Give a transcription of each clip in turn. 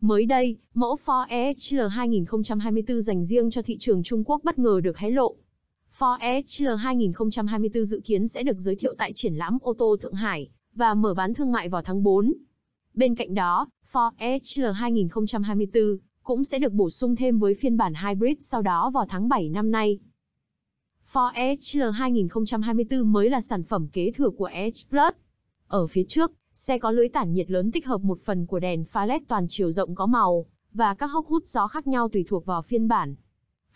Mới đây, mẫu Ford EHL 2024 dành riêng cho thị trường Trung Quốc bất ngờ được hé lộ. Ford EHL 2024 dự kiến sẽ được giới thiệu tại triển lãm ô tô Thượng Hải và mở bán thương mại vào tháng 4. Bên cạnh đó, Ford EHL 2024 cũng sẽ được bổ sung thêm với phiên bản hybrid sau đó vào tháng 7 năm nay. Ford EHL 2024 mới là sản phẩm kế thừa của Edge Plus. Ở phía trước, Xe có lưới tản nhiệt lớn tích hợp một phần của đèn pha LED toàn chiều rộng có màu và các hốc hút gió khác nhau tùy thuộc vào phiên bản.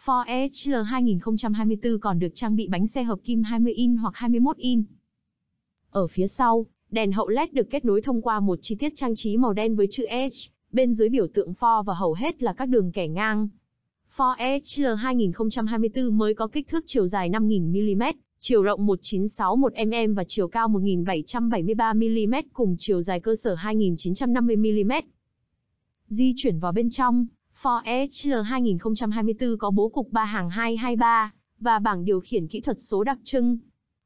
Ford Edge L 2024 còn được trang bị bánh xe hợp kim 20 in hoặc 21 in. Ở phía sau, đèn hậu LED được kết nối thông qua một chi tiết trang trí màu đen với chữ Edge, bên dưới biểu tượng Ford và hầu hết là các đường kẻ ngang. Ford Edge L 2024 mới có kích thước chiều dài 5.000 mm chiều rộng 1961mm và chiều cao 1773mm cùng chiều dài cơ sở 2950mm. Di chuyển vào bên trong, Ford Edge 2024 có bố cục 3 hàng 223 và bảng điều khiển kỹ thuật số đặc trưng.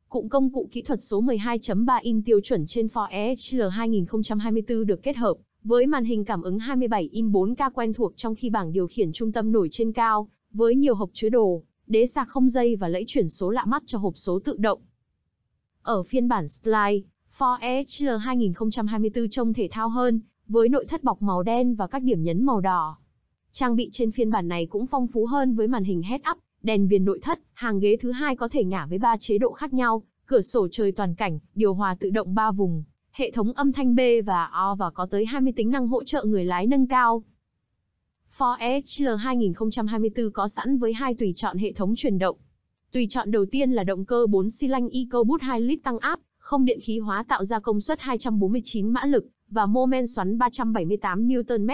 Cụm công cụ kỹ thuật số 12.3 in tiêu chuẩn trên Ford Edge 2024 được kết hợp với màn hình cảm ứng 27 in 4K quen thuộc trong khi bảng điều khiển trung tâm nổi trên cao với nhiều hộp chứa đồ, đế sạc không dây và lẫy chuyển số lạ mắt cho hộp số tự động. Ở phiên bản Slide, 4HL 2024 trông thể thao hơn, với nội thất bọc màu đen và các điểm nhấn màu đỏ. Trang bị trên phiên bản này cũng phong phú hơn với màn hình head-up, đèn viền nội thất, hàng ghế thứ hai có thể ngả với ba chế độ khác nhau, cửa sổ trời toàn cảnh, điều hòa tự động 3 vùng, hệ thống âm thanh B và O và có tới 20 tính năng hỗ trợ người lái nâng cao. Ford SL 2024 có sẵn với hai tùy chọn hệ thống truyền động. Tùy chọn đầu tiên là động cơ 4 xi lanh EcoBoost 2 lít tăng áp, không điện khí hóa tạo ra công suất 249 mã lực và mô men xoắn 378 Nm.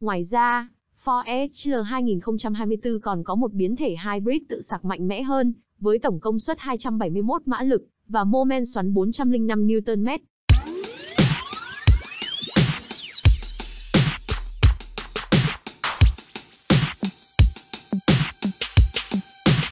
Ngoài ra, Ford SL 2024 còn có một biến thể hybrid tự sạc mạnh mẽ hơn, với tổng công suất 271 mã lực và mô men xoắn 405 Nm.